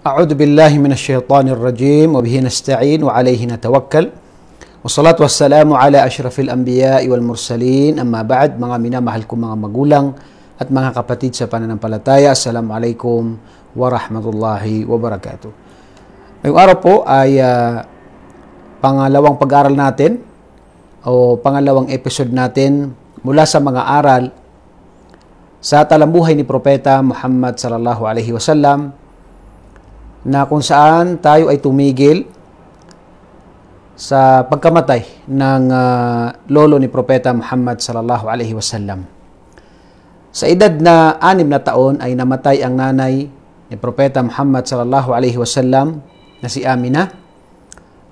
أعوذ بالله من الشيطان الرجيم وبه نستعين وعليه نتوكل والصلاة والسلام على أشرف الأنبياء والمرسلين أما بعد mga minamahal kong mga magulang at mga kapatid sa pananampalataya Assalamu Assalamualaikum warahmatullahi wabarakatuh Ngayong araw po ay uh, pangalawang pag-aral natin o pangalawang episode natin mula sa mga aral sa talambuhay ni Propeta Muhammad sallallahu alaihi wasallam na kung saan tayo ay tumigil sa pagkamatay ng uh, lolo ni Propeta Muhammad sallallahu alaihi wasallam. Sa edad na anim na taon ay namatay ang nanay ni Propeta Muhammad sallallahu alaihi wasallam na si Amina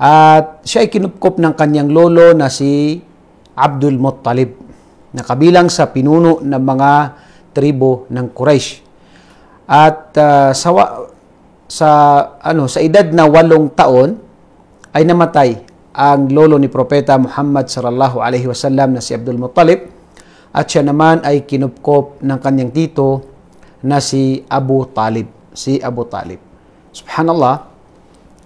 at siya ay kinupkop ng kanyang lolo na si Abdul Muttalib na kabilang sa pinuno ng mga tribo ng Quraysh. At uh, ah, sa sa ano sa edad na walong taon ay namatay ang lolo ni Propeta Muhammad sallallahu alaihi wasallam na si Abdul Muttalib at siya naman ay kinupkop ng kanyang tito na si Abu Talib. Si Abu Talib. Subhanallah,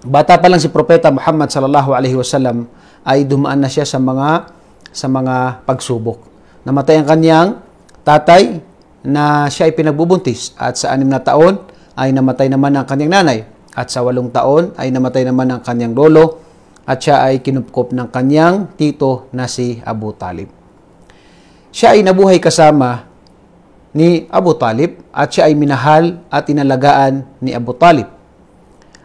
bata pa lang si Propeta Muhammad sallallahu alaihi wasallam ay dumaan na siya sa mga sa mga pagsubok. Namatay ang kanyang tatay na siya ay pinagbubuntis at sa anim na taon ay namatay naman ang kanyang nanay. At sa walong taon ay namatay naman ang kanyang lolo at siya ay kinupkop ng kanyang tito na si Abu Talib. Siya ay nabuhay kasama ni Abu Talib at siya ay minahal at inalagaan ni Abu Talib.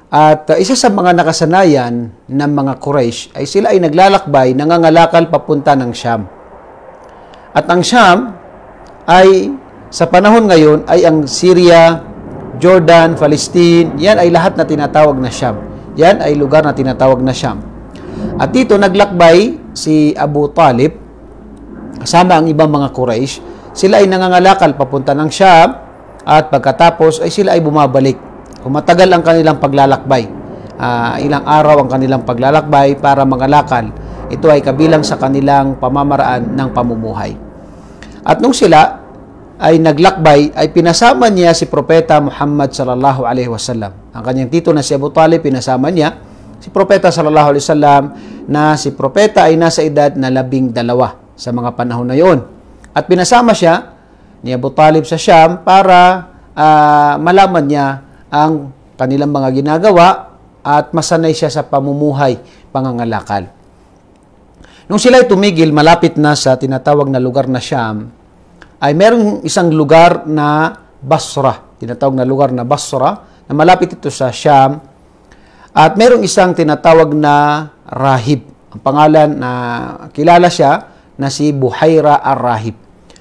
At uh, isa sa mga nakasanayan ng mga Quraysh ay sila ay naglalakbay, nangangalakal papunta ng Syam. At ang Syam ay sa panahon ngayon ay ang Syria, Jordan, Palestine, yan ay lahat na tinatawag na Syam. Yan ay lugar na tinatawag na Syam. At dito naglakbay si Abu Talib kasama ang ibang mga Quraysh. Sila ay nangangalakal papunta ng Syam at pagkatapos ay sila ay bumabalik. Humatagal ang kanilang paglalakbay. Uh, ilang araw ang kanilang paglalakbay para mangalakal. Ito ay kabilang sa kanilang pamamaraan ng pamumuhay. At nung sila ay naglakbay ay pinasama niya si Propeta Muhammad sallallahu alaihi wasallam. Ang kanyang tito na si Abu Talib pinasama niya si Propeta sallallahu alaihi wasallam na si Propeta ay nasa edad na labing dalawa sa mga panahon na yon. At pinasama siya ni Abu Talib sa Sham para uh, malaman niya ang kanilang mga ginagawa at masanay siya sa pamumuhay pangangalakal. Nung sila'y tumigil malapit na sa tinatawag na lugar na Sham, ay merong isang lugar na Basra, tinatawag na lugar na Basra, na malapit ito sa Sham. At merong isang tinatawag na Rahib. Ang pangalan na kilala siya na si Buhaira Ar-Rahib.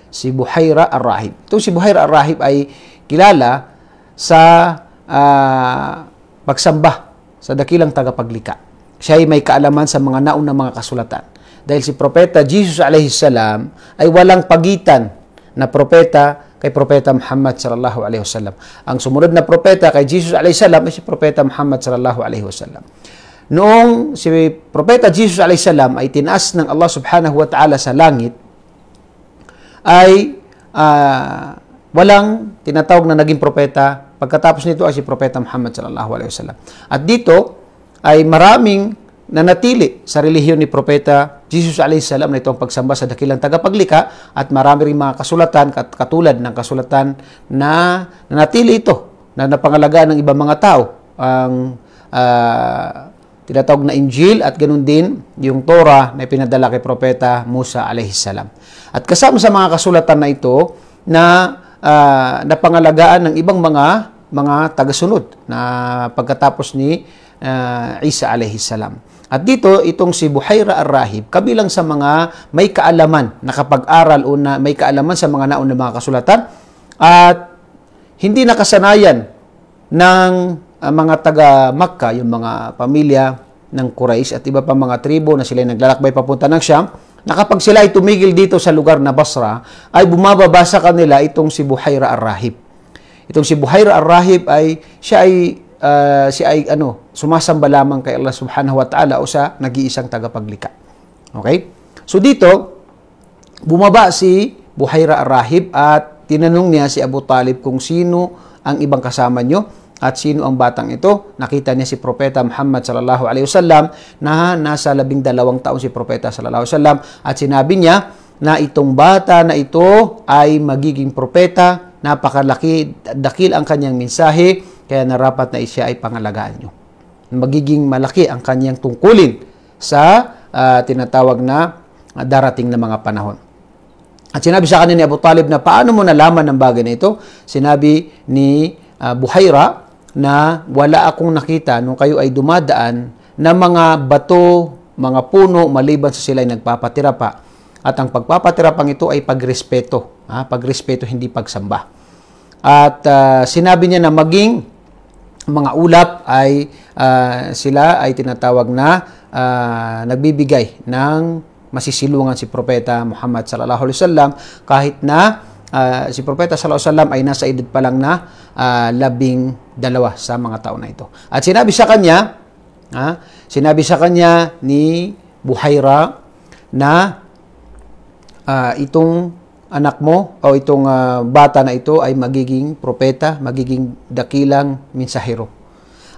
Si Buhaira Ar-Rahib. Itong si Buhaira Ar-Rahib ay kilala sa uh, pagsamba sa dakilang tagapaglika. Siya ay may kaalaman sa mga naunang mga kasulatan. Dahil si Propeta Jesus alayhi salam ay walang pagitan na propeta kay Propeta Muhammad sallallahu alaihi wasallam. Ang sumunod na propeta kay Jesus alaihi salam ay si Propeta Muhammad sallallahu alaihi wasallam. Noong si Propeta Jesus alaihi salam ay tinaas ng Allah subhanahu wa ta'ala sa langit, ay uh, walang tinatawag na naging propeta. Pagkatapos nito ay si Propeta Muhammad sallallahu alaihi wasallam. At dito ay maraming nanatili sa relihiyon ni Propeta Jesus alayhi salam na ito ang pagsamba sa dakilang tagapaglika at marami rin mga kasulatan katulad ng kasulatan na nanatili ito na napangalagaan ng ibang mga tao ang uh, tinatawag na Injil at ganun din yung Torah na pinadala kay Propeta Musa alayhi salam. At kasama sa mga kasulatan na ito na uh, napangalagaan ng ibang mga mga tagasunod na pagkatapos ni uh, Isa alayhi salam. At dito, itong si Buhayra Ar-Rahib, kabilang sa mga may kaalaman, nakapag-aral o na, may kaalaman sa mga naon na mga kasulatan, at hindi nakasanayan ng uh, mga taga Makkah, yung mga pamilya ng Quraysh at iba pa mga tribo na sila naglalakbay papunta ng Siyam, na kapag sila ay tumigil dito sa lugar na Basra, ay bumababa sa kanila itong si Buhayra Ar-Rahib. Itong si Buhayra Ar-Rahib ay siya ay uh, ah, siya ay ano, sumasamba lamang kay Allah Subhanahu wa Ta'ala o sa nag-iisang tagapaglikha. Okay? So dito, bumaba si Buhaira Ar-Rahib at tinanong niya si Abu Talib kung sino ang ibang kasama nyo at sino ang batang ito. Nakita niya si Propeta Muhammad sallallahu alaihi wasallam na nasa labing dalawang taon si Propeta sallallahu alaihi wasallam at sinabi niya na itong bata na ito ay magiging propeta, napakalaki, dakil ang kanyang mensahe, kaya narapat na siya ay pangalagaan nyo. Magiging malaki ang kanyang tungkulin sa uh, tinatawag na ah, darating na mga panahon. At sinabi sa kanya ni Abu Talib na paano mo nalaman ng bagay na ito? Sinabi ni uh, Buhaira na wala akong nakita nung kayo ay dumadaan na mga bato, mga puno, maliban sa sila ay nagpapatira pa. At ang pagpapatira pang ito ay pagrespeto. Ha? Pagrespeto, hindi pagsamba. At uh, sinabi niya na maging mga ulap ay uh, sila ay tinatawag na uh, nagbibigay ng masisilungan si Propeta Muhammad sallallahu alaihi wasallam kahit na uh, si Propeta sallallahu alaihi wasallam ay nasa edad pa lang na uh, labing dalawa sa mga tao na ito. At sinabi sa kanya, uh, sinabi sa kanya ni Buhaira na uh, itong anak mo o itong uh, bata na ito ay magiging propeta, magiging dakilang minsahero.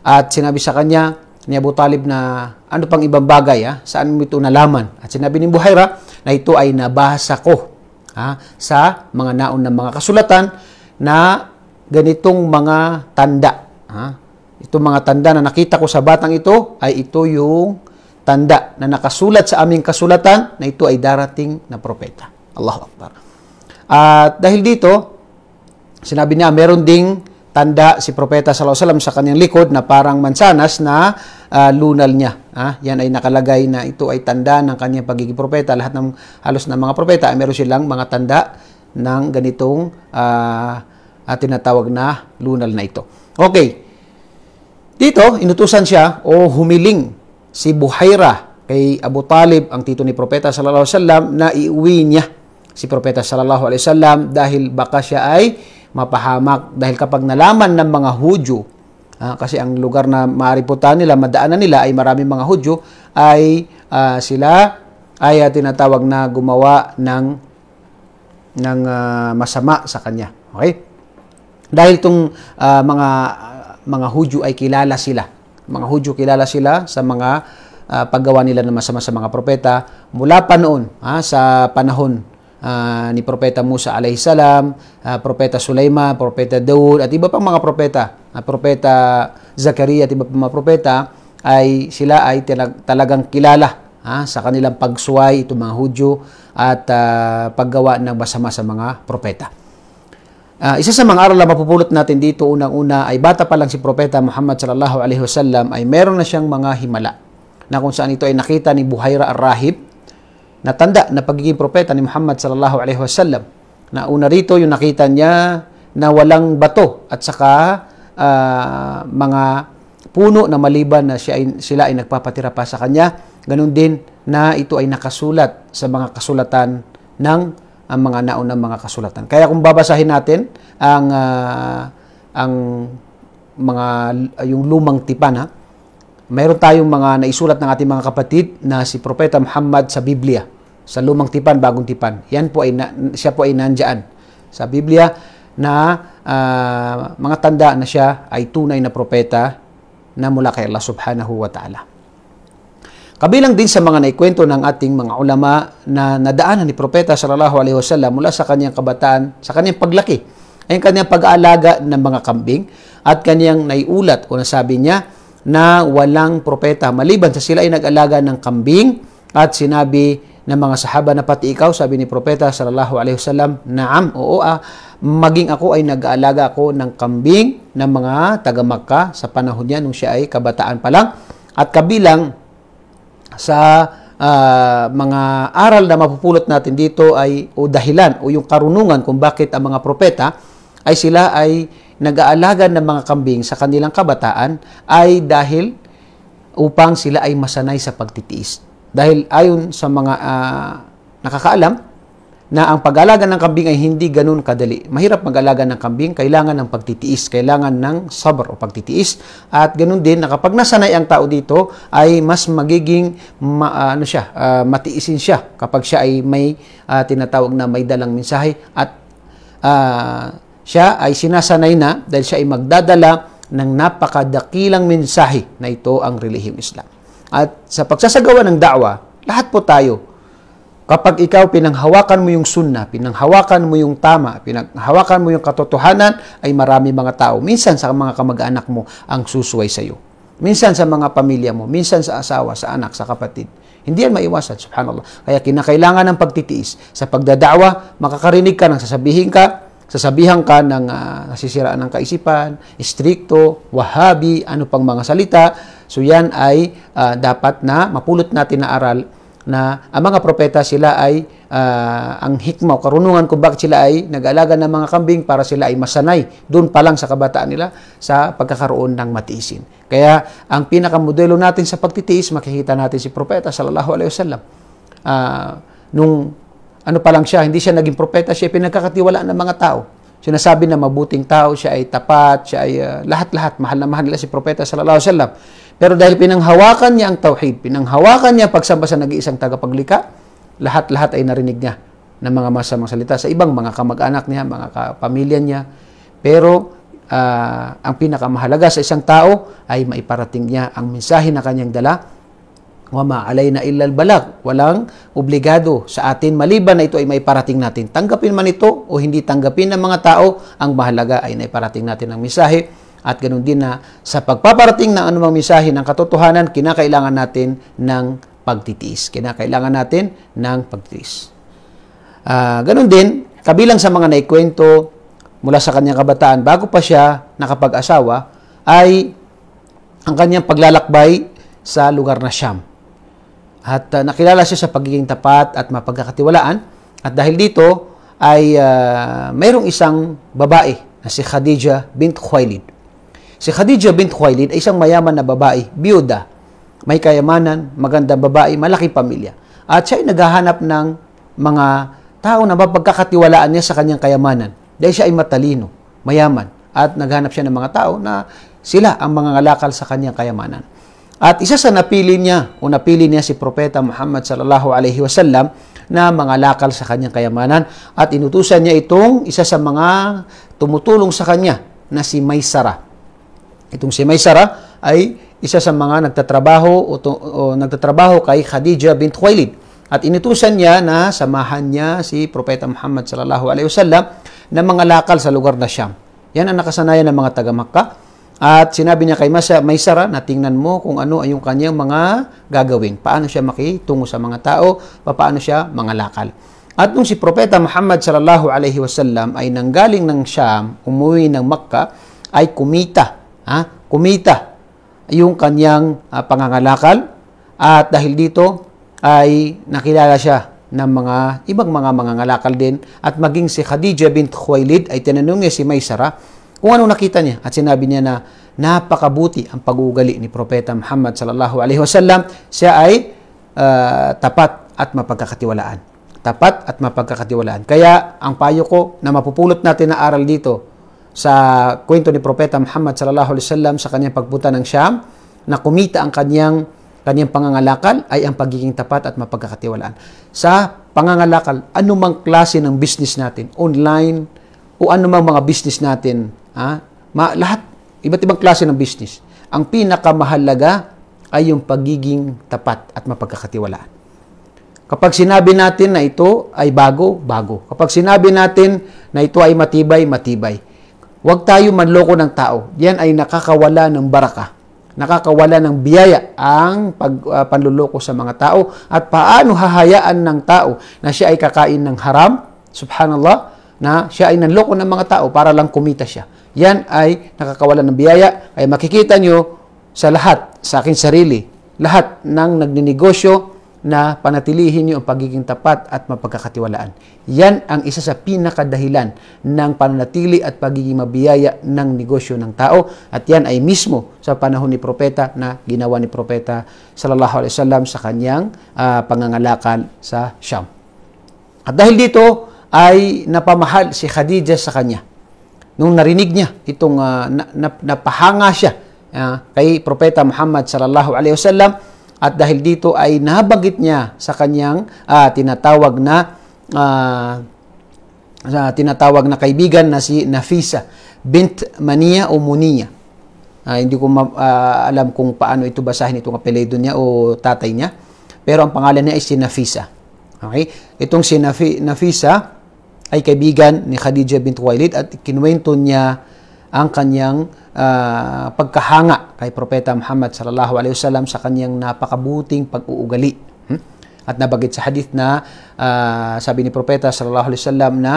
At sinabi sa kanya ni Abu Talib na ano pang ibang bagay, ha? Ah, saan mo ito nalaman? At sinabi ni Buhaira na ito ay nabasa ko ha? sa mga naon ng mga kasulatan na ganitong mga tanda. Ha? Itong mga tanda na nakita ko sa batang ito ay ito yung tanda na nakasulat sa aming kasulatan na ito ay darating na propeta. Allahu Akbar. At dahil dito, sinabi niya, meron ding tanda si Propeta Sallallahu Alaihi sa kanyang likod na parang mansanas na uh, lunal niya. Ah, yan ay nakalagay na ito ay tanda ng kanyang pagiging propeta. Lahat ng halos ng mga propeta ay meron silang mga tanda ng ganitong uh, ah, at ah, tinatawag na lunal na ito. Okay. Dito, inutusan siya o humiling si Buhaira kay Abu Talib, ang tito ni Propeta sallallahu alaihi wasallam na iuwi niya si Propeta Sallallahu Alaihi Wasallam dahil baka siya ay mapahamak. Dahil kapag nalaman ng mga Hudyo, uh, kasi ang lugar na maariputan nila, madaanan nila ay maraming mga Hudyo, ay uh, sila ay uh, tinatawag na gumawa ng ng uh, masama sa kanya. Okay? Dahil tong uh, mga mga Hudyo ay kilala sila. Mga Hudyo kilala sila sa mga uh, paggawa nila ng masama sa mga propeta mula pa noon ha, sa panahon uh, ni Propeta Musa alayhi salam, uh, Propeta Sulaiman, Propeta Daud at iba pang mga propeta, uh, Propeta Zakaria at iba pang mga propeta ay sila ay talag- talagang kilala ha, sa kanilang pagsuway itong mga Hudyo at uh, paggawa ng masama sa mga propeta. Uh, isa sa mga aral na mapupulot natin dito unang-una ay bata pa lang si Propeta Muhammad sallallahu alaihi wasallam ay meron na siyang mga himala na kung saan ito ay nakita ni Buhayra ar-Rahib na tanda na pagiging propeta ni Muhammad sallallahu alaihi wasallam. Na una rito yung nakita niya na walang bato at saka uh, mga puno na maliban na siya ay, sila ay nagpapatira pa sa kanya. ganun din na ito ay nakasulat sa mga kasulatan ng ang mga naunang mga kasulatan. Kaya kung babasahin natin ang uh, ang mga yung lumang tipan ha, mayroon tayong mga naisulat ng ating mga kapatid na si Propeta Muhammad sa Biblia sa lumang tipan, bagong tipan. Yan po ay na, siya po ay nandiyan sa Biblia na uh, mga tanda na siya ay tunay na propeta na mula kay Allah Subhanahu wa Ta'ala. Kabilang din sa mga naikwento ng ating mga ulama na nadaanan ni Propeta sallallahu alaihi wasallam mula sa kanyang kabataan, sa kanyang paglaki, ay ang kanyang pag-aalaga ng mga kambing at kanyang naiulat o nasabi niya na walang propeta maliban sa sila ay nag-alaga ng kambing at sinabi ng mga sahaba na pati ikaw, sabi ni Propeta sallallahu alaihi wasallam, naam, oo ah, maging ako ay nag-aalaga ako ng kambing ng mga taga Makkah sa panahon niya nung siya ay kabataan pa lang at kabilang sa uh, mga aral na mapupulot natin dito ay o dahilan o yung karunungan kung bakit ang mga propeta ay sila ay nag-aalaga ng mga kambing sa kanilang kabataan ay dahil upang sila ay masanay sa pagtitiis. Dahil ayon sa mga uh, nakakaalam, na ang pag-alaga ng kambing ay hindi ganun kadali. Mahirap mag-alaga ng kambing, kailangan ng pagtitiis, kailangan ng sabar o pagtitiis. At ganun din na kapag nasanay ang tao dito ay mas magiging ma, ah, ano siya, uh, matiisin siya kapag siya ay may uh, tinatawag na may dalang mensahe at uh, siya ay sinasanay na dahil siya ay magdadala ng napakadakilang mensahe na ito ang relihiyong Islam at sa pagsasagawa ng da'wa, lahat po tayo. Kapag ikaw pinanghawakan mo yung sunna, pinanghawakan mo yung tama, pinanghawakan mo yung katotohanan, ay marami mga tao. Minsan sa mga kamag-anak mo ang susuway sa iyo. Minsan sa mga pamilya mo, minsan sa asawa, sa anak, sa kapatid. Hindi yan maiwasan, subhanallah. Kaya kinakailangan ng pagtitiis. Sa pagdadawa, makakarinig ka ng sasabihin ka, sasabihan ka ng uh, nasisiraan ng kaisipan, stricto, wahabi, ano pang mga salita. So yan ay uh, dapat na mapulot natin na aral na ang mga propeta sila ay uh, ang hikma o karunungan kung bakit sila ay nag-alaga ng mga kambing para sila ay masanay doon pa lang sa kabataan nila sa pagkakaroon ng matiisin. Kaya ang pinakamodelo natin sa pagtitiis makikita natin si propeta sallallahu alaihi wasallam. Uh, nung ano pa lang siya, hindi siya naging propeta, siya pinagkakatiwalaan ng mga tao. Sinasabi na mabuting tao, siya ay tapat, siya ay uh, lahat-lahat, mahal na mahal nila si propeta sallallahu alaihi wasallam. Pero dahil pinanghawakan niya ang tauhid, pinanghawakan niya pagsamba sa nag-iisang tagapaglika, lahat-lahat ay narinig niya ng mga masamang salita sa ibang mga kamag-anak niya, mga kapamilya niya. Pero uh, ang pinakamahalaga sa isang tao ay maiparating niya ang mensahe na kanyang dala Wama alay na ilal balak. Walang obligado sa atin maliban na ito ay may parating natin. Tanggapin man ito o hindi tanggapin ng mga tao, ang mahalaga ay naiparating natin ang mensahe. At ganoon din na sa pagpaparating ng anumang mensahe ng katotohanan, kinakailangan natin ng pagtitiis. Kinakailangan natin ng pagtitiis. Uh, ganun din, kabilang sa mga naikwento mula sa kanyang kabataan bago pa siya nakapag-asawa, ay ang kanyang paglalakbay sa lugar na Siyam. At uh, nakilala siya sa pagiging tapat at mapagkakatiwalaan. At dahil dito ay uh, mayroong isang babae na si Khadija bint Khuwailid. Si Khadija bint Khuwailid ay isang mayaman na babae, biyuda. May kayamanan, magandang babae, malaki pamilya. At siya ay naghahanap ng mga tao na mapagkakatiwalaan niya sa kanyang kayamanan. Dahil siya ay matalino, mayaman. At naghanap siya ng mga tao na sila ang mga ngalakal sa kanyang kayamanan. At isa sa napili niya o napili niya si Propeta Muhammad sallallahu alaihi wasallam na mga lakal sa kanyang kayamanan at inutusan niya itong isa sa mga tumutulong sa kanya na si Maysara. Itong si Maysara ay isa sa mga nagtatrabaho o, to, o nagtatrabaho kay Khadija bint Khuwailid. At inutusan niya na samahan niya si Propeta Muhammad sallallahu alaihi wasallam na mga lakal sa lugar na Sham. Yan ang nakasanayan ng mga taga Makkah at sinabi niya kay Maysara may na tingnan mo kung ano ay yung kanyang mga gagawin. Paano siya makitungo sa mga tao, paano siya mga mangalakal. At nung si Propeta Muhammad sallallahu alaihi wasallam ay nanggaling ng Syam, umuwi ng Makkah, ay kumita, ha? Kumita yung kanyang uh, pangangalakal at dahil dito ay nakilala siya ng mga ibang mga mangangalakal din at maging si Khadija bint Khuwailid ay tinanong niya si Maysara kung ano nakita niya at sinabi niya na napakabuti ang pag-uugali ni Propeta Muhammad sallallahu alaihi wasallam, siya ay uh, tapat at mapagkakatiwalaan. Tapat at mapagkakatiwalaan. Kaya ang payo ko na mapupulot natin na aral dito sa kwento ni Propeta Muhammad sallallahu alaihi wasallam sa kanyang pagpunta ng Syam na kumita ang kanyang kanyang pangangalakal ay ang pagiging tapat at mapagkakatiwalaan. Sa pangangalakal, anumang klase ng business natin, online o anumang mga business natin, Ha? Ma- lahat, iba't ibang klase ng business. Ang pinakamahalaga ay yung pagiging tapat at mapagkakatiwalaan. Kapag sinabi natin na ito ay bago, bago. Kapag sinabi natin na ito ay matibay, matibay. Huwag tayo manloko ng tao. Yan ay nakakawala ng baraka. Nakakawala ng biyaya ang pag, uh, panluloko sa mga tao at paano hahayaan ng tao na siya ay kakain ng haram, subhanallah, na siya ay nanloko ng mga tao para lang kumita siya yan ay nakakawalan ng biyaya, ay makikita nyo sa lahat, sa akin sarili, lahat ng nagninegosyo na panatilihin nyo ang pagiging tapat at mapagkakatiwalaan. Yan ang isa sa pinakadahilan ng pananatili at pagiging mabiyaya ng negosyo ng tao at yan ay mismo sa panahon ni Propeta na ginawa ni Propeta sallallahu alaihi wasallam sa kanyang uh, pangangalakal sa Syam. At dahil dito ay napamahal si Khadija sa kanya nung narinig niya itong uh, na, na, napahanga siya uh, kay propeta Muhammad sallallahu alaihi wasallam at dahil dito ay nabanggit niya sa kanyang uh, tinatawag na uh, uh, tinatawag na kaibigan na si Nafisa bint Mania o Munia. Uh, hindi ko uh, alam kung paano ito basahin itong apelyido niya o tatay niya. Pero ang pangalan niya ay si Nafisa. Okay? Itong si Nafi- Nafisa ay kaibigan ni Khadija bint Walid at kinuwento niya ang kanyang uh, pagkahanga kay Propeta Muhammad sallallahu alaihi wasallam sa kanyang napakabuting pag-uugali. Hmm? At nabagit sa hadith na uh, sabi ni Propeta sallallahu alaihi wasallam na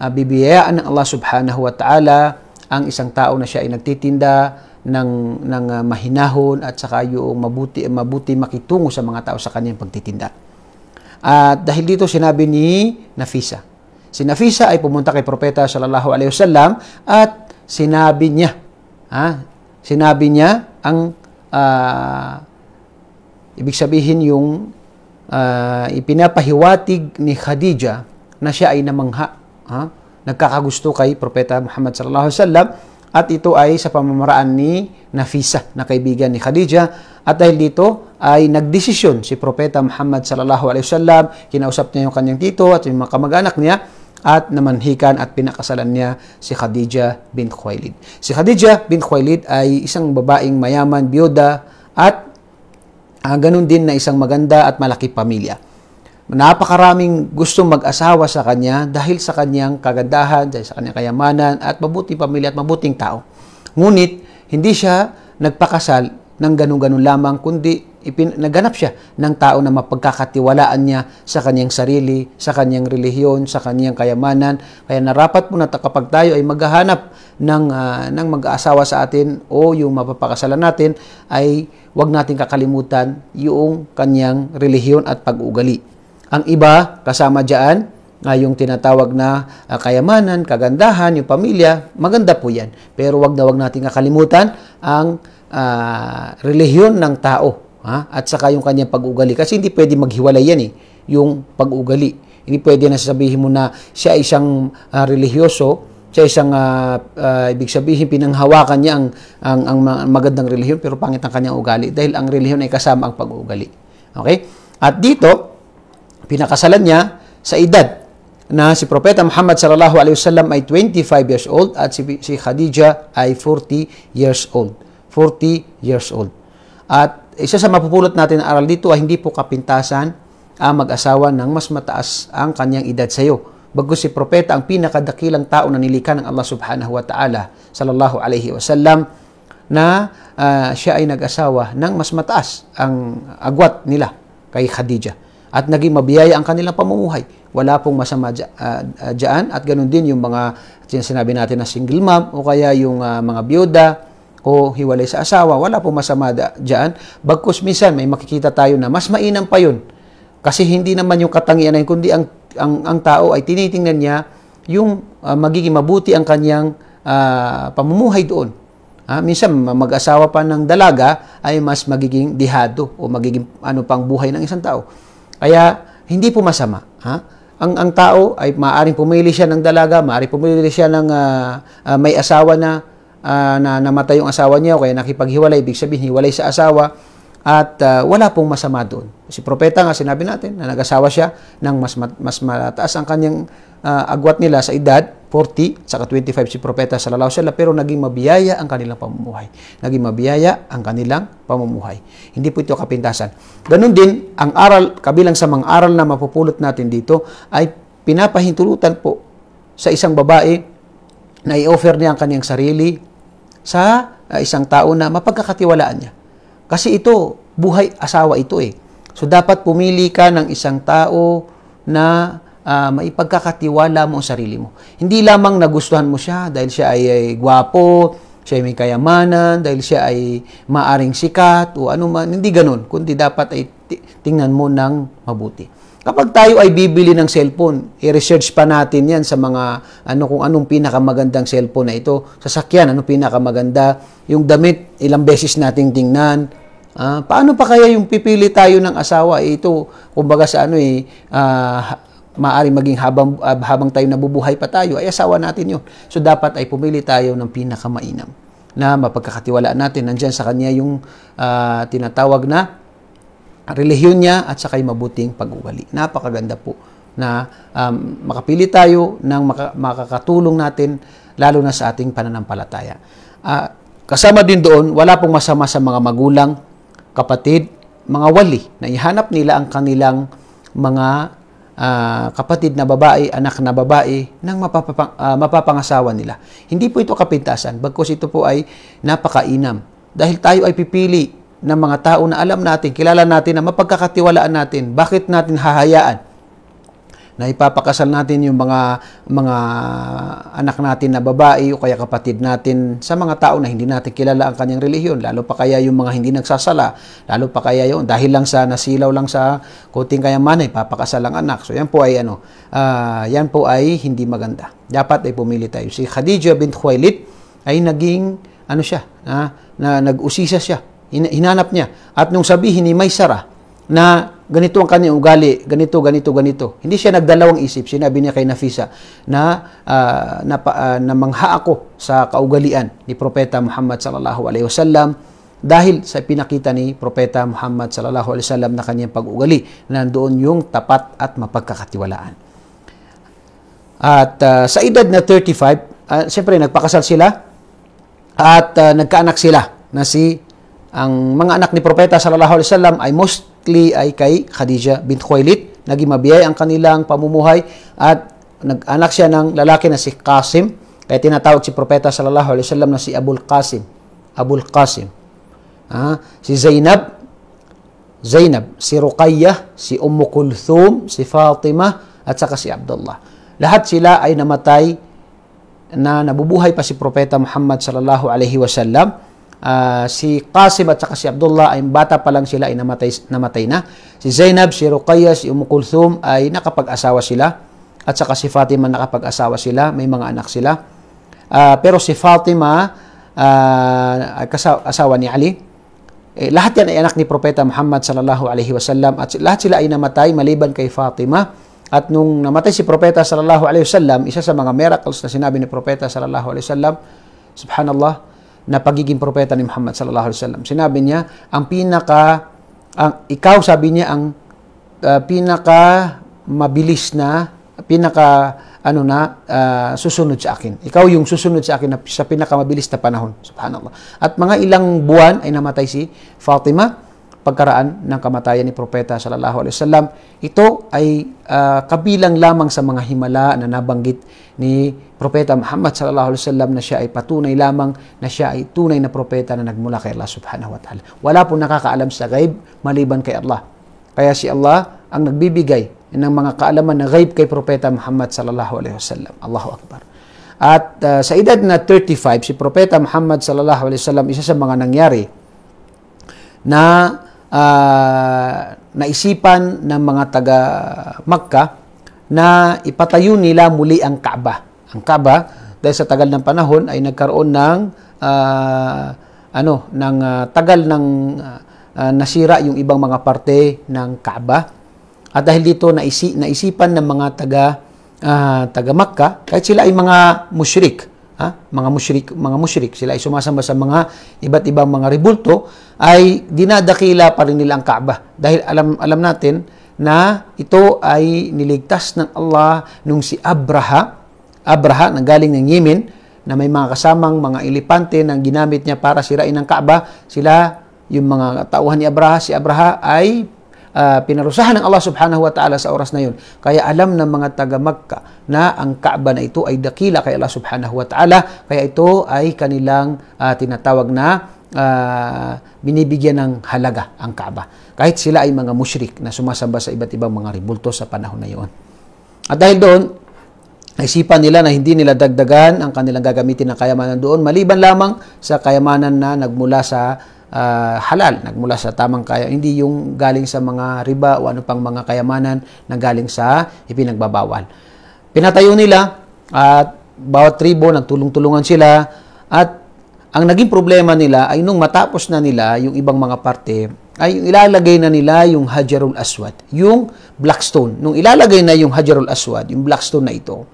uh, ah, bibiyayaan ng Allah subhanahu wa ta'ala ang isang tao na siya ay nagtitinda ng ng uh, mahinahon at saka yung mabuti mabuti makitungo sa mga tao sa kanyang pagtitinda. At dahil dito sinabi ni Nafisa Si Nafisa ay pumunta kay Propeta sallallahu alaihi wasallam at sinabi niya, ha? Sinabi niya ang uh, ibig sabihin yung uh, ipinapahiwatig ni Khadija na siya ay namangha, ha? Nagkakagusto kay Propeta Muhammad sallallahu alaihi wasallam at ito ay sa pamamaraan ni Nafisa na kaibigan ni Khadija at dahil dito ay nagdesisyon si Propeta Muhammad sallallahu alaihi wasallam kinausap niya yung kanyang tito at yung mga kamag-anak niya at namanhikan at pinakasalan niya si Khadija bin Khuwailid. Si Khadija bin Khuwailid ay isang babaeng mayaman, biyuda at uh, ganun din na isang maganda at malaki pamilya. Napakaraming gusto mag-asawa sa kanya dahil sa kanyang kagandahan, dahil sa kanyang kayamanan at mabuting pamilya at mabuting tao. Ngunit hindi siya nagpakasal ng ganun-ganun lamang kundi ipin, naganap siya ng tao na mapagkakatiwalaan niya sa kanyang sarili, sa kanyang relihiyon, sa kanyang kayamanan. Kaya narapat po na kapag tayo ay maghahanap ng, uh, ng mag-aasawa sa atin o yung mapapakasalan natin, ay wag natin kakalimutan yung kanyang relihiyon at pag-ugali. Ang iba kasama dyan, uh, yung tinatawag na uh, kayamanan, kagandahan, yung pamilya, maganda po yan. Pero wag na wag natin kakalimutan ang uh, relihiyon ng tao ha? at saka yung kanyang pag-ugali. Kasi hindi pwede maghiwalay yan eh, yung pag-ugali. Hindi pwede na sabihin mo na siya isang uh, religyoso, siya isang, uh, uh, ibig sabihin, pinanghawakan niya ang, ang, ang magandang relihiyon pero pangit ang kanyang ugali dahil ang relihiyon ay kasama ang pag-uugali. Okay? At dito, pinakasalan niya sa edad na si Propeta Muhammad sallallahu alaihi wasallam ay 25 years old at si, si Khadija ay 40 years old. 40 years old. At isa sa mapupulot natin na aral dito ay hindi po kapintasan ang mag-asawa ng mas mataas ang kanyang edad sa iyo. Bago si propeta ang pinakadakilang tao na nilikha ng Allah subhanahu wa ta'ala sallallahu alaihi wasallam na uh, siya ay nag-asawa ng mas mataas ang agwat nila kay Khadija at naging mabiyaya ang kanilang pamumuhay. Wala pong masama ah, ah, dyan at ganun din yung mga sinabi natin na single mom o kaya yung uh, mga biyuda o hiwalay sa asawa, wala po masama dyan. Bagkus minsan may makikita tayo na mas mainam pa yun. Kasi hindi naman yung katangian na kundi ang, ang, ang tao ay tinitingnan niya yung uh, magiging mabuti ang kanyang uh, pamumuhay doon. Ha? Ah, minsan mag-asawa pa ng dalaga ay mas magiging dihado o magiging ano pang buhay ng isang tao. Kaya hindi po masama. Ha? Ang, ang tao ay maaaring pumili siya ng dalaga, maaaring pumili siya ng uh, uh, may asawa na uh, na namatay yung asawa niya o kaya nakipaghiwalay, ibig sabihin hiwalay sa asawa at uh, wala pong masama doon. Si propeta nga sinabi natin na nag-asawa siya ng mas, mas mataas ang kanyang uh, agwat nila sa edad, 40, saka 25 si propeta sallallahu alaihi pero naging mabiyaya ang kanilang pamumuhay. Naging mabiyaya ang kanilang pamumuhay. Hindi po ito kapintasan. Ganun din, ang aral, kabilang sa mga aral na mapupulot natin dito, ay pinapahintulutan po sa isang babae na i-offer niya ang kanyang sarili, sa uh, isang tao na mapagkakatiwalaan niya. Kasi ito, buhay asawa ito eh. So dapat pumili ka ng isang tao na uh, maipagkakatiwala mo ang sarili mo. Hindi lamang nagustuhan mo siya dahil siya ay, ay gwapo, siya ay may kayamanan, dahil siya ay maaring sikat o anuman. Hindi ganun, kundi dapat ay tingnan mo ng mabuti. Kapag tayo ay bibili ng cellphone, i-research pa natin 'yan sa mga ano kung anong pinakamagandang cellphone na ito, sasakyan, ano pinakamaganda, yung damit, ilang beses nating tingnan. Uh, paano pa kaya yung pipili tayo ng asawa? Eh, ito, kumbaga sa ano eh, uh, ah, maari maging habang, ah, habang tayo nabubuhay pa tayo, ay asawa natin 'yon. So dapat ay pumili tayo ng pinakamainam na mapagkakatiwalaan natin. Nandiyan sa kanya yung uh, tinatawag na relihiyon niya at saka yung mabuting pag-uwali. Napakaganda po na um, makapili tayo ng maka- makakatulong natin lalo na sa ating pananampalataya. Uh, kasama din doon, wala pong masama sa mga magulang, kapatid, mga wali na ihanap nila ang kanilang mga uh, kapatid na babae, anak na babae ng mapapapang, uh, ah, mapapangasawa nila. Hindi po ito kapintasan, bagkos ito po ay napakainam. Dahil tayo ay pipili ng mga tao na alam natin, kilala natin, na mapagkakatiwalaan natin, bakit natin hahayaan na ipapakasal natin yung mga mga anak natin na babae o kaya kapatid natin sa mga tao na hindi natin kilala ang kanyang relihiyon lalo pa kaya yung mga hindi nagsasala lalo pa kaya yung dahil lang sa nasilaw lang sa kuting kayamanan ipapakasal ang anak so yan po ay ano uh, yan po ay hindi maganda dapat ay pumili tayo si Khadija bint Khuwailid ay naging ano siya na, ah, na nag-usisa siya Hinanap niya. At nung sabihin ni Maysara na ganito ang kanyang ugali, ganito, ganito, ganito. Hindi siya nagdalawang isip. Sinabi niya kay Nafisa na, uh, ah, na uh, ah, namangha ako sa kaugalian ni Propeta Muhammad sallallahu alaihi wasallam dahil sa pinakita ni Propeta Muhammad sallallahu alaihi wasallam na kanyang pag-ugali na nandoon yung tapat at mapagkakatiwalaan. At uh, sa edad na 35, uh, siyempre nagpakasal sila at uh, nagkaanak sila na si ang mga anak ni Propeta sallallahu alaihi wasallam ay mostly ay kay Khadija bint Khuwailid. Naging mabiyay ang kanilang pamumuhay at nag-anak siya ng lalaki na si Qasim. Kaya tinatawag si Propeta sallallahu alaihi wasallam na si Abul Qasim. Abul Qasim. Ah, si Zainab, Zainab, si Ruqayyah, si Ummu Kulthum, si Fatima, at saka si Abdullah. Lahat sila ay namatay na nabubuhay pa si Propeta Muhammad sallallahu alaihi wasallam uh, si Qasim at saka si Abdullah ay bata pa lang sila ay namatay, namatay na. Si Zainab, si Ruqayya, si Umm Kulthum ay nakapag-asawa sila. At saka si Fatima nakapag-asawa sila, may mga anak sila. Uh, pero si Fatima, uh, ah, kasawa, asawa ni Ali, eh, lahat yan ay anak ni Propeta Muhammad sallallahu alaihi wasallam at lahat sila ay namatay maliban kay Fatima. At nung namatay si Propeta sallallahu alaihi wasallam, isa sa mga miracles na sinabi ni Propeta sallallahu alaihi wasallam, subhanallah, na pagiging propeta ni Muhammad sallallahu alaihi wasallam. Sinabi niya, ang pinaka ang ikaw sabi niya ang uh, pinaka mabilis na pinaka ano na uh, susunod sa akin. Ikaw yung susunod sa akin na, sa pinakamabilis na panahon. Subhanallah. At mga ilang buwan ay namatay si Fatima pagkaraan ng kamatayan ni Propeta sallallahu alaihi wasallam. Ito ay uh, kabilang lamang sa mga himala na nabanggit ni Propeta Muhammad sallallahu alaihi wasallam na siya ay patunay lamang na siya ay tunay na propeta na nagmula kay Allah subhanahu wa ta'ala. Wala pong nakakaalam sa gaib maliban kay Allah. Kaya si Allah ang nagbibigay ng mga kaalaman na gaib kay Propeta Muhammad sallallahu alaihi wasallam. Allahu akbar. At uh, sa edad na 35 si Propeta Muhammad sallallahu alaihi wasallam isa sa mga nangyari na uh, naisipan ng mga taga Makkah na ipatayo nila muli ang Kaaba. Ang Kaaba dahil sa tagal ng panahon ay nagkaroon ng uh, ano ng uh, tagal ng uh, nasira yung ibang mga parte ng Kaaba. At dahil dito naisi, naisipan ng mga taga uh, taga Makkah, kahit sila ay mga musyrik, ha? mga musyrik, mga musyrik, sila ay sumasamba sa mga iba't ibang mga ribulto, ay dinadakila pa rin nila ang Kaaba. Dahil alam, alam natin na ito ay niligtas ng Allah nung si Abraha, Abraha na galing ng Yemen, na may mga kasamang mga elepante na ginamit niya para sirain ang Kaaba, sila, yung mga tauhan ni Abraha, si Abraha ay uh, pinarusahan ng Allah subhanahu wa ta'ala sa oras na yun. Kaya alam ng mga taga Makkah na ang Kaaba na ito ay dakila kay Allah subhanahu wa ta'ala. Kaya ito ay kanilang uh, tinatawag na uh, binibigyan ng halaga ang Kaaba. Kahit sila ay mga musyrik na sumasamba sa iba't ibang mga ribulto sa panahon na iyon. At dahil doon, Naisipan nila na hindi nila dagdagan ang kanilang gagamitin ng kayamanan doon, maliban lamang sa kayamanan na nagmula sa uh, halal, nagmula sa tamang kaya, hindi yung galing sa mga riba o ano pang mga kayamanan na galing sa ipinagbabawal. Pinatayo nila at bawat tribo nagtulong-tulungan sila at ang naging problema nila ay nung matapos na nila yung ibang mga parte ay ilalagay na nila yung Hajarul Aswad, yung black stone. Nung ilalagay na yung Hajarul Aswad, yung black stone na ito,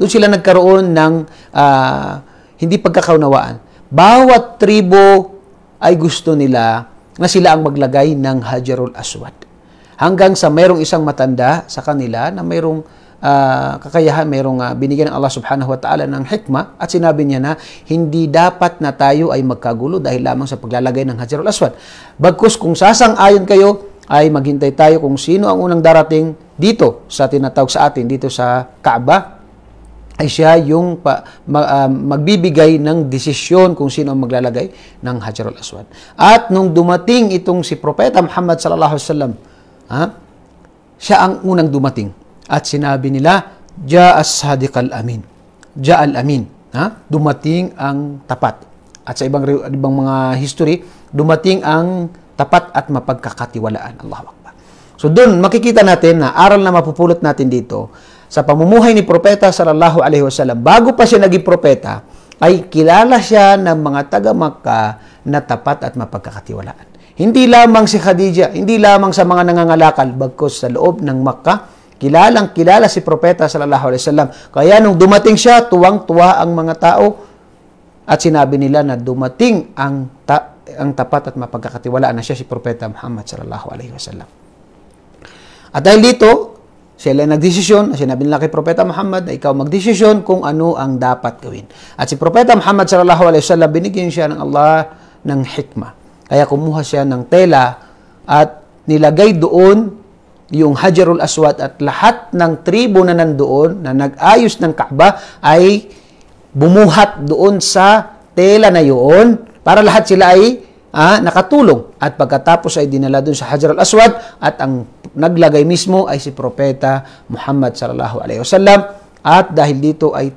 doon sila nagkaroon ng uh, hindi pagkakaunawaan. Bawat tribo ay gusto nila na sila ang maglagay ng Hajarul Aswad. Hanggang sa mayroong isang matanda sa kanila na mayroong uh, kakayahan, mayroong uh, binigyan ng Allah subhanahu wa ta'ala ng hikma at sinabi niya na hindi dapat na tayo ay magkagulo dahil lamang sa paglalagay ng Hajarul Aswad. Bagkus kung sasang-ayon kayo, ay maghintay tayo kung sino ang unang darating dito sa tinatawag sa atin, dito sa Kaaba, ay siya yung pa, ma, uh, magbibigay ng desisyon kung sino ang maglalagay ng Hajarul Aswad. At nung dumating itong si Propeta Muhammad sallallahu wasallam, ha? Siya ang unang dumating at sinabi nila, "Ja as-sadiq amin Ja al-amin, ha? Dumating ang tapat. At sa ibang ibang mga history, dumating ang tapat at mapagkakatiwalaan. Allahu Akbar. So doon makikita natin na aral na mapupulot natin dito sa pamumuhay ni Propeta sallallahu alaihi wasallam, bago pa siya naging propeta, ay kilala siya ng mga taga Makkah na tapat at mapagkakatiwalaan. Hindi lamang si Khadija, hindi lamang sa mga nangangalakal, bagkos sa loob ng Makkah, kilalang kilala si Propeta sallallahu alaihi wasallam. Kaya nung dumating siya, tuwang-tuwa ang mga tao at sinabi nila na dumating ang ta- ang tapat at mapagkakatiwalaan na siya si Propeta Muhammad sallallahu alaihi wasallam. At dahil dito, sila nagdesisyon, sinabi nila kay Propeta Muhammad na ikaw magdesisyon kung ano ang dapat gawin. At si Propeta Muhammad sallallahu alaihi wasallam binigyan siya ng Allah ng hikma. Kaya kumuha siya ng tela at nilagay doon yung Hajarul Aswad at lahat ng tribo na nandoon na nag-ayos ng Kaaba ay bumuhat doon sa tela na yun para lahat sila ay ah, nakatulong. At pagkatapos ay dinala dun sa Hajar al-Aswad at ang naglagay mismo ay si Propeta Muhammad sallallahu alaihi wasallam. At dahil dito ay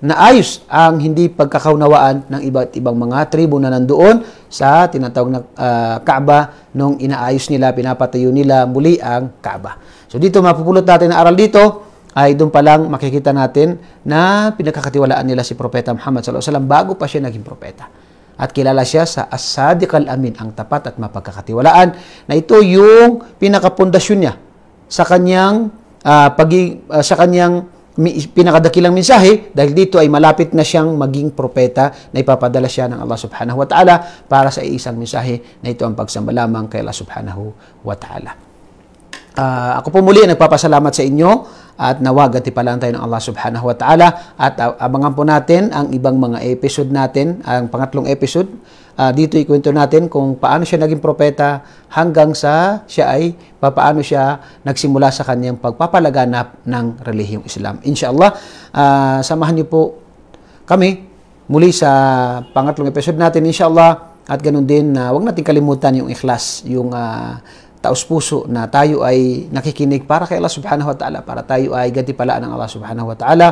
naayos ang hindi pagkakaunawaan ng iba't ibang mga tribo na nandoon sa tinatawag na uh, Kaaba nung inaayos nila, pinapatayo nila muli ang Kaaba. So dito mapupulot natin na aral dito ay doon pa lang makikita natin na pinagkakatiwalaan nila si Propeta Muhammad sallallahu alaihi wasallam bago pa siya naging propeta at kilala siya sa As-Sadiq al-Amin, ang tapat at mapagkakatiwalaan, na ito yung pinakapundasyon niya sa kanyang uh, ah, pag uh, ah, sa kanyang pinakadakilang mensahe dahil dito ay malapit na siyang maging propeta na ipapadala siya ng Allah subhanahu wa ta'ala para sa isang mensahe na ito ang pagsamba lamang kay Allah subhanahu wa ta'ala. Uh, ako po muli nagpapasalamat sa inyo at nawa gatipalan tayo ng Allah subhanahu wa ta'ala at ah, abangan po natin ang ibang mga episode natin, ang pangatlong episode. Uh, dito ikwento natin kung paano siya naging propeta hanggang sa siya ay paano siya nagsimula sa kanyang pagpapalaganap ng relihiyong Islam. Inshallah, uh, ah, samahan niyo po kami muli sa pangatlong episode natin inshallah at ganun din na uh, wag natin kalimutan yung ikhlas, yung uh, taus-puso na tayo ay nakikinig para kay Allah subhanahu wa ta'ala, para tayo ay gantipalaan ng Allah subhanahu wa ta'ala.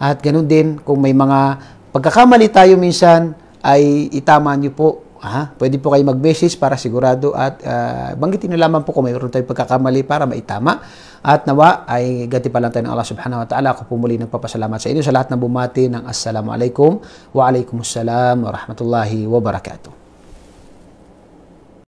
At ganun din, kung may mga pagkakamali tayo minsan, ay itama niyo po. Ha? Pwede po kayo mag message para sigurado at uh, banggitin niyo lamang po kung mayroon tayong pagkakamali para maitama. At nawa ay gantipalaan tayo ng Allah subhanahu wa ta'ala. Ako po muli nagpapasalamat sa inyo sa lahat ng bumati ng Assalamualaikum wa alaikumussalam wa rahmatullahi wa barakatuh.